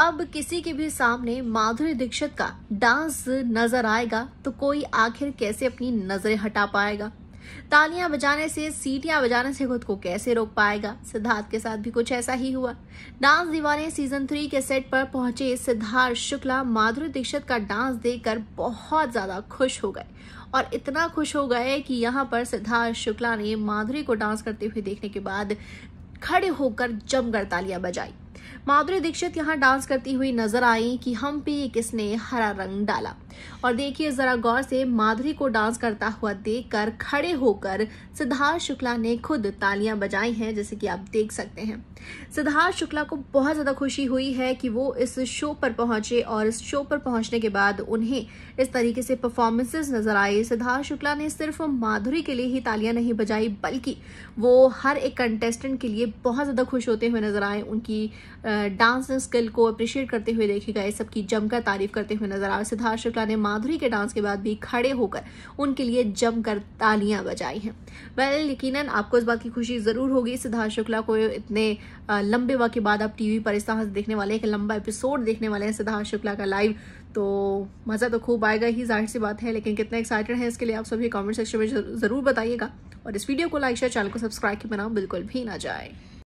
अब किसी के भी सामने माधुरी दीक्षित का डांस नजर आएगा तो कोई आखिर कैसे अपनी नजरें हटा पाएगा तालियां बजाने से सीटियां बजाने से खुद को कैसे रोक पाएगा सिद्धार्थ के साथ भी कुछ ऐसा ही हुआ डांस दीवाने सीजन थ्री के सेट पर पहुंचे सिद्धार्थ शुक्ला माधुरी दीक्षित का डांस देखकर बहुत ज्यादा खुश हो गए और इतना खुश हो गए कि यहाँ पर सिद्धार्थ शुक्ला ने माधुरी को डांस करते हुए देखने के बाद खड़े होकर जमकर तालियां बजाई माधुरी दीक्षित यहाँ डांस करती हुई नजर आई कि हम पे किसने हरा रंग डाला और देखिए जरा गौर से माधुरी को डांस करता हुआ देखकर खड़े होकर सिद्धार्थ शुक्ला ने खुद तालियां बजाई हैं जैसे कि आप देख सकते हैं सिद्धार्थ शुक्ला को बहुत ज़्यादा खुशी हुई है कि वो इस शो पर पहुंचे और इस शो पर पहुंचने के बाद उन्हें इस तरीके से परफॉर्मेंसेज नजर आए सिद्धार्थ शुक्ला ने सिर्फ माधुरी के लिए ही तालियां नहीं बजाई बल्कि वो हर एक कंटेस्टेंट के लिए बहुत ज़्यादा खुश होते हुए नजर आए उनकी डांस स्किल को अप्रिशिएट करते हुए देखे गए सबकी जमकर तारीफ करते हुए नजर आए सिद्धार्थ शुक्ला ने माधुरी के डांस के बाद भी खड़े होकर उनके लिए जमकर तालियां बजाई हैं वेल well, यकीनन आपको इस बात की खुशी ज़रूर होगी सिद्धार्थ शुक्ला को इतने लंबे वक्त के बाद आप टीवी पर इस तरह से देखने वाले एक लंबा एपिसोड देखने वाले हैं सिद्धार्थ शुक्ला का लाइव तो मज़ा तो खूब आएगा ही जाहिर सी बात है लेकिन कितना एक्साइटेड है इसके लिए आप सभी कॉमेंट सेक्शन में ज़रूर बताइएगा और इस वीडियो को लाइक शेयर चैनल को सब्सक्राइब के बनाओ बिल्कुल भी ना जाए